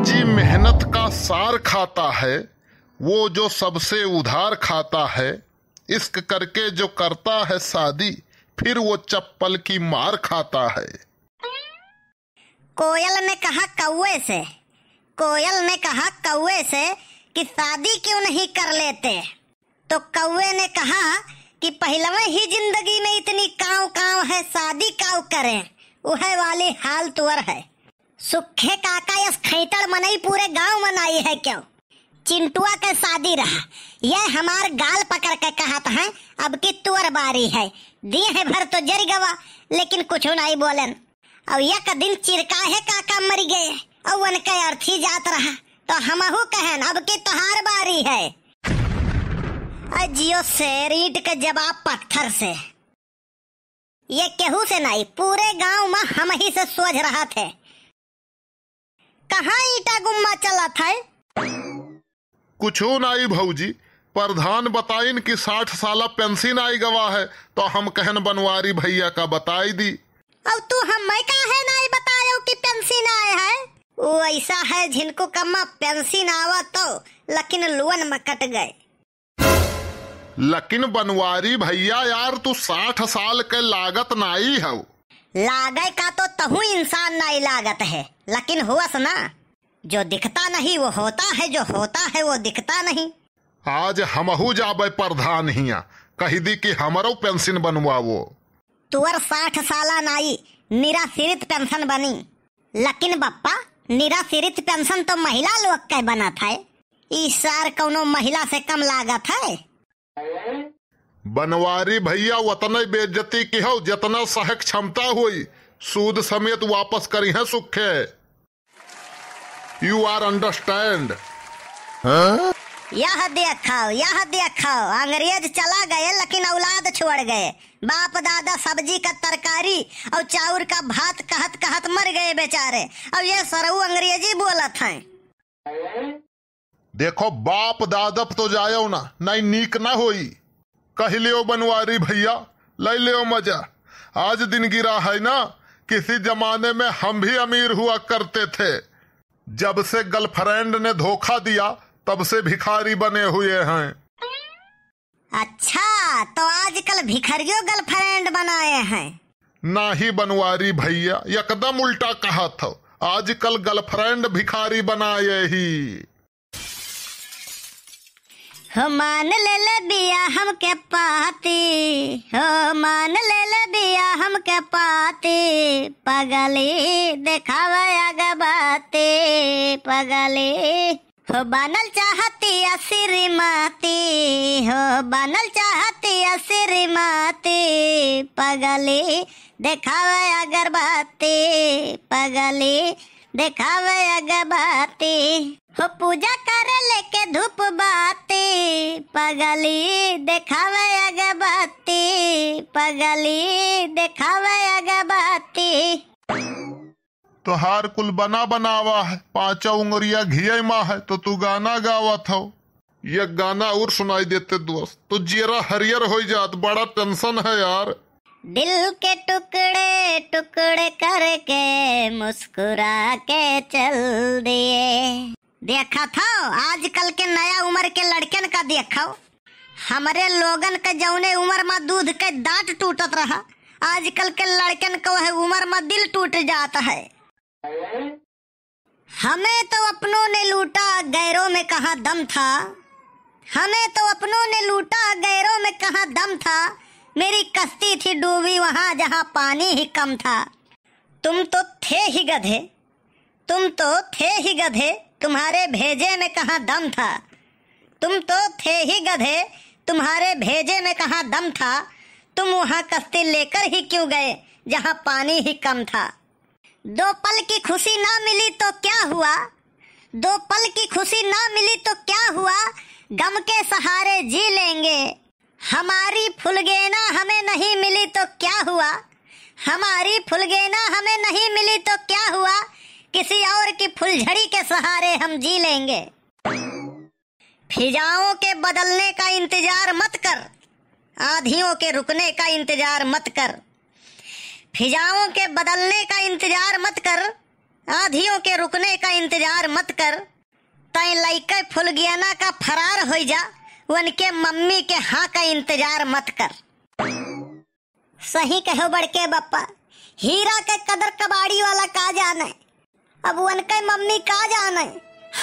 पूंजी मेहनत का सार खाता है वो जो सबसे उधार खाता है इश्क करके जो करता है शादी फिर वो चप्पल की मार खाता है कोयल ने कहा कौए से कोयल ने कहा कौए से कि शादी क्यों नहीं कर लेते तो कौए ने कहा कि पहलवे ही जिंदगी में इतनी काव काव है शादी काव करें वह वाली हाल तुअर है सुखे काका यस खैतर मनई पूरे गांव मनाई है क्यों चिंटुआ का शादी रहा यह हमार गाल पकड़ के कहा था अब की तुअर बारी है दिए है भर तो जर गवा लेकिन कुछ नहीं बोलन और एक दिन चिरका है काका मर गए और उनके अर्थी जात रहा तो हम कहन अब की तुहार बारी है अजियो से रीट के जवाब पत्थर से ये केहू से नहीं पूरे गांव में हम ही से सोच रहा थे कहाँ ईटा गुम्मा चला था कुछ नाई भाजी प्रधान बताइन कि साठ साल पेंशन आई गवा है तो हम कहन बनवारी भैया का बताई दी अब तू हमें काहे नहीं बतायो कि पेंशन आए है वो ऐसा है जिनको कम्मा पेंशन आवा तो लेकिन लोन में कट गए लेकिन बनवारी भैया यार तू साठ साल के लागत नाई है लागे का तो तहु इंसान ना लागत है लेकिन हुआ ना जो दिखता नहीं वो होता है जो होता है वो दिखता नहीं आज हमहू जाबे प्रधान हिया कह दी कि हमारो पेंशन बनवा वो तुअर साठ साल नाई निराश्रित पेंशन बनी लेकिन बप्पा निराश्रित पेंशन तो महिला लोग का बना था इस सार कोनो महिला से कम लागत है बनवारी भैया वतन बेजती की हो जितना सहक क्षमता हुई सूद समेत वापस करी है सुखे यू आर अंडरस्टैंड यह देखो यह देखो अंग्रेज चला गए लेकिन औलाद छोड़ गए बाप दादा सब्जी का तरकारी और चाउर का भात कहत कहत मर गए बेचारे और ये सरऊ अंग्रेजी बोला था देखो बाप दादा तो जायो ना नहीं नीक ना होई कह लियो बनवारी भैया ले लियो मजा आज दिन गिरा है ना किसी जमाने में हम भी अमीर हुआ करते थे जब से गर्लफ्रेंड ने धोखा दिया तब से भिखारी बने हुए हैं अच्छा तो आजकल भिखरियो गर्लफ्रेंड बनाए हैं ना ही बनवारी भैया एकदम उल्टा कहा था आजकल गर्लफ्रेंड भिखारी बनाए ही हो मान ले हम हमके पाती हो मान ले हम हमके पाती पगली देखावया अगबाती पगली हो बनल चाहती श्रीमाती हो बनल चाहती श्रीमाती पगली देखावया अगरबाती पगली देखावे अगबाती हो पूजा कर लेके धूप बाती पगली देखावे अगबाती पगली देखावे अगबाती तो हार कुल बना बनावा है पांचा उंगरिया घिया माँ है तो तू गाना गावा था ये गाना और सुनाई देते दोस्त तो जेरा हरियर हो जात बड़ा टेंशन है यार दिल के टुकड़े टुकड़े करके मुस्कुरा के चल दिए देखा था आजकल के नया उम्र के लड़कन का देखा हमारे लोगन के जौने उम्र में दूध के दांत टूटत रहा आजकल के लड़कन को है उम्र में दिल टूट जाता है हमें तो अपनों ने लूटा गैरों में कहा दम था हमें तो अपनों ने लूटा गैरों में कहा दम था मेरी कश्ती थी डूबी वहाँ जहाँ पानी ही कम था तुम तो थे ही गधे तुम तो थे ही गधे तुम्हारे भेजे में कहाँ दम था तुम तो थे ही गधे तुम्हारे भेजे में कहाँ दम था तुम वहाँ कश्ती लेकर ही क्यों गए जहाँ पानी ही कम था दो पल की खुशी ना मिली तो क्या हुआ दो पल की खुशी ना मिली तो क्या हुआ गम के सहारे जी लेंगे हमारी फुलगेना हमें नहीं मिली तो क्या हुआ हमारी फुलगेना हमें नहीं मिली तो क्या हुआ किसी और की फुलझड़ी के सहारे हम जी लेंगे फिजाओं के बदलने का इंतजार मत कर आधियों के रुकने का इंतजार मत कर फिजाओं के बदलने का इंतजार मत कर आधियों के रुकने का इंतजार मत कर तय लैके फुलगियाना का फरार हो जा उनके मम्मी के हाँ का इंतजार मत कर सही कहो बड़के बप्पा हीरा के कदर कबाड़ी वाला का जाने अब उनके मम्मी का जाने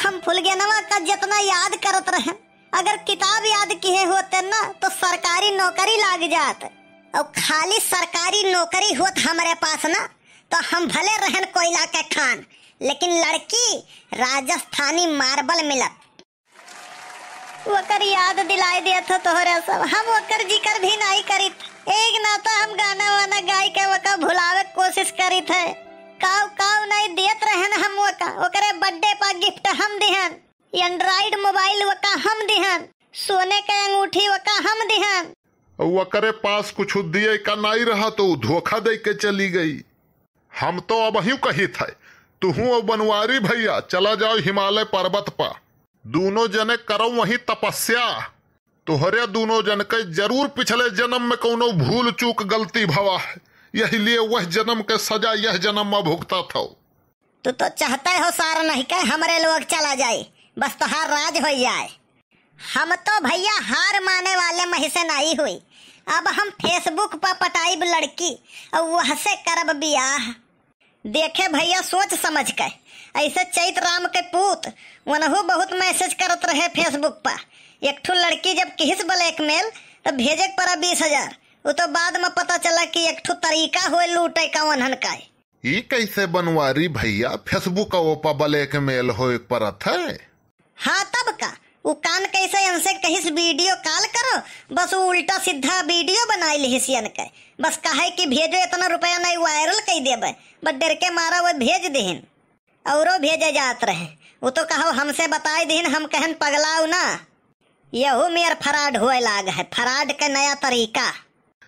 हम फुलगेनवा का जितना याद करत रहे अगर किताब याद किए होते ना तो सरकारी नौकरी लाग जात और खाली सरकारी नौकरी होत हमारे पास ना तो हम भले रहन कोयला के खान लेकिन लड़की राजस्थानी मार्बल मिलत वकर याद दिलाई दिया था तोहरा सब हम वकर जिक्र भी नहीं करी एक ना तो हम गाना वाना गाय के वकर भुलावे कोशिश करी थे काव काव नहीं देत रहन हम वका ओकरे बर्थडे पर गिफ्ट हम दिहन एंड्राइड मोबाइल वका हम दिहन सोने के अंगूठी वका हम दिहन वकरे पास कुछ दिए का नहीं रहा तो धोखा दे के चली गई हम तो अब ही कही थे तुहू और बनवारी भैया चला जाओ हिमालय पर्वत पर दोनों जने करो वही तपस्या तुहरे दोनों जन के जरूर पिछले जन्म में कोनो भूल चूक गलती भवा है यही लिए वह जन्म के सजा यह जन्म में भुगता था तू तो, तो चाहते हो सार नहीं के हमारे लोग चला जाए बस तुहार तो राज हो जाए हम तो भैया हार माने वाले मही से नहीं हुई अब हम फेसबुक पर पटाई लड़की और वह से करब बियाह देखे भैया सोच समझ कर ऐसे चैत राम के पूत वनहू बहुत मैसेज करत रहे फेसबुक पर एक ठू लड़की जब किस ब्लैकमेल तो भेजे पड़ा बीस हजार वो तो बाद में पता चला कि एक ठू तरीका हुए लूटे का वनहन का ये कैसे बनवा रही भैया फेसबुक का ओपा ब्लैकमेल हो एक परत है हाँ तब का वो कान कैसे हमसे कहिस वीडियो कॉल करो बस वो उल्टा सीधा वीडियो बनाई लिहिसियन के बस कहे कि भेजो इतना रुपया नहीं वायरल कर देवे बट डर के मारा वो भेज देहिन और भेजे जात रहे वो तो कहो हमसे बताए दिन हम कहन पगलाओ ना यहू मेर फराड हुए लाग है फराड के नया तरीका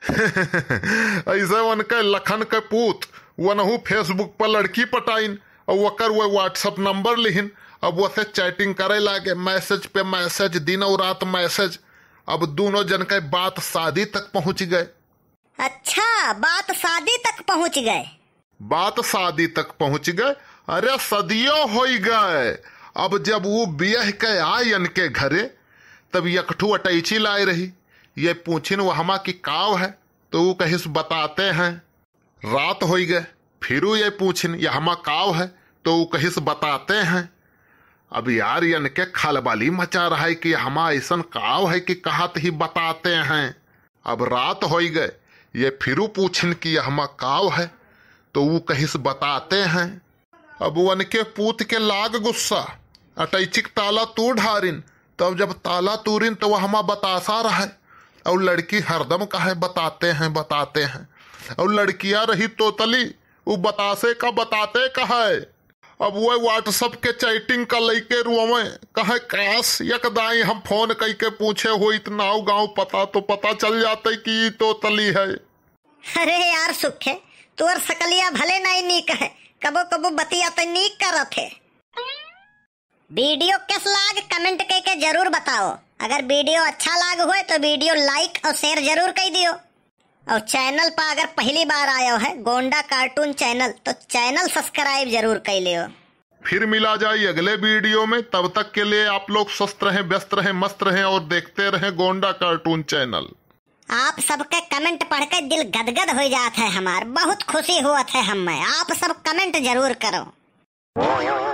ऐसे उनके लखन के पूत वनहू फेसबुक पर लड़की पटाइन और वकर वो व्हाट्सएप नंबर लिहिन अब वो से चैटिंग करे लागे मैसेज पे मैसेज दिन और रात मैसेज अब दोनों जन के बात शादी तक पहुंच गए अच्छा बात शादी तक पहुंच गए बात शादी तक पहुंच गए अरे सदियों हो गए अब जब वो बियह के आयन के घरे तब यकठू अटैची लाए रही ये पूछिन वहमा की काव है तो वो कहिस बताते हैं रात हो गए फिर ये पूछिन यह हमा काव है तो वो कहिस बताते हैं अब यार यन के खलबली मचा रहा है कि हमा ऐसा काव है कि कहात ही बताते हैं अब रात हो गए ये फिर पूछिन कि यह हमा काव है तो वो कहिस बताते हैं अबुअन के पूत के लाग गुस्सा अटैचिक ताला तू ढारिन तब जब ताला तूरिन तो वह हमा बतासा रहा है और लड़की हरदम का है बताते हैं बताते हैं और लड़कियां रही तोतली वो बतासे का बताते का है अब वह व्हाट्सअप के चैटिंग का लेके रुआवे कहे काश यकदाई हम फोन कई के पूछे हो इतना गांव पता तो पता चल जाते कि तो तली है अरे यार सुखे तुअर सकलिया भले नहीं कहे कबो कबो बतिया तनी तो कर थे वीडियो किस लाग कमेंट के के जरूर बताओ अगर वीडियो अच्छा लाग हुए तो वीडियो लाइक और शेयर जरूर कर दियो और चैनल पर अगर पहली बार आयो है गोंडा कार्टून चैनल तो चैनल सब्सक्राइब जरूर कर लियो फिर मिला जाए अगले वीडियो में तब तक के लिए आप लोग स्वस्थ रहें व्यस्त रहें मस्त रहें और देखते रहें गोंडा कार्टून चैनल आप सबके कमेंट पढ़ के दिल गदगद हो जात है हमार बहुत खुशी हुआ है हमें आप सब कमेंट जरूर करो